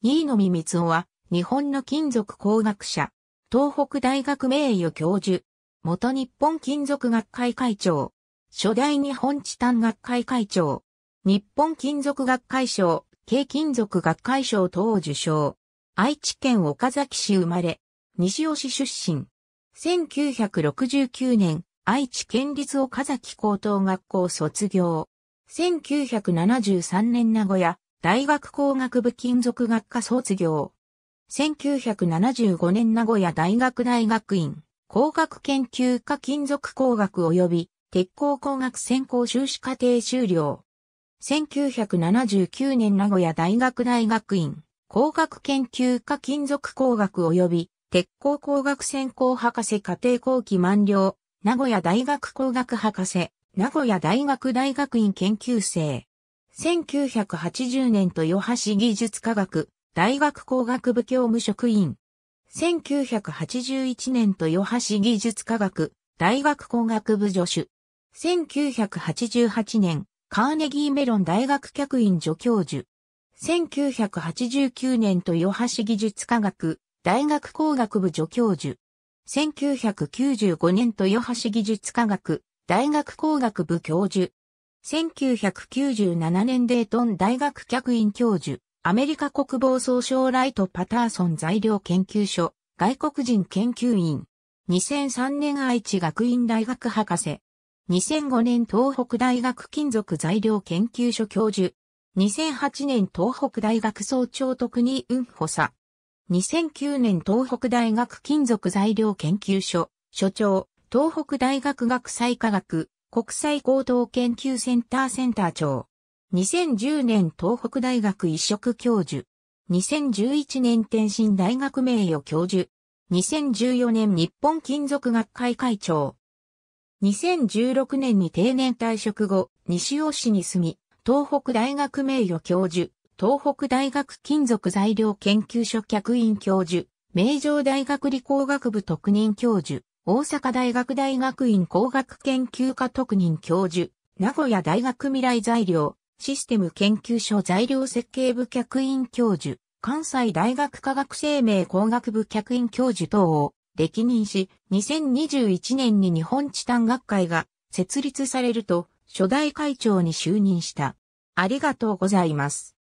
新野見光夫は、日本の金属工学者、東北大学名誉教授、元日本金属学会会長、初代日本チタン学会会長、日本金属学会賞、軽金属学会賞等を受賞。愛知県岡崎市生まれ、西尾市出身。1969年、愛知県立岡崎高等学校卒業。1973年名古屋大学工学部金属学科卒業。1975年名古屋大学大学院工学研究科金属工学及び鉄鋼工学専攻修士課程修了。1979年名古屋大学大学院工学研究科金属工学及び鉄鋼工学専攻博士課程後期満了。名古屋大学工学博士、名古屋大学大学院研究生。1980年豊橋技術科学大学工学部教務職員。1981年豊橋技術科学大学工学部助手。1988年カーネギーメロン大学客員助教授。1989年豊橋技術科学大学工学部助教授。1995年豊橋技術科学大学工学部教授。1997年デートン大学客員教授、アメリカ国防総省ライト・パターソン材料研究所、外国人研究員。2003年愛知学院大学博士。2005年東北大学金属材料研究所教授。2008年東北大学総長特に運補佐。2009年東北大学金属材料研究所、所長、東北大学学際科学国際高等研究センターセンター長。2010年東北大学一職教授。2011年天津大学名誉教授。2014年日本金属学会会長。2016年に定年退職後、西尾市に住み、東北大学名誉教授、東北大学金属材料研究所客員教授、名城大学理工学部特任教授。大阪大学大学院工学研究科特任教授、名古屋大学未来材料、システム研究所材料設計部客員教授、関西大学科学生命工学部客員教授等を歴任し、2021年に日本チタン学会が設立されると、初代会長に就任した。ありがとうございます。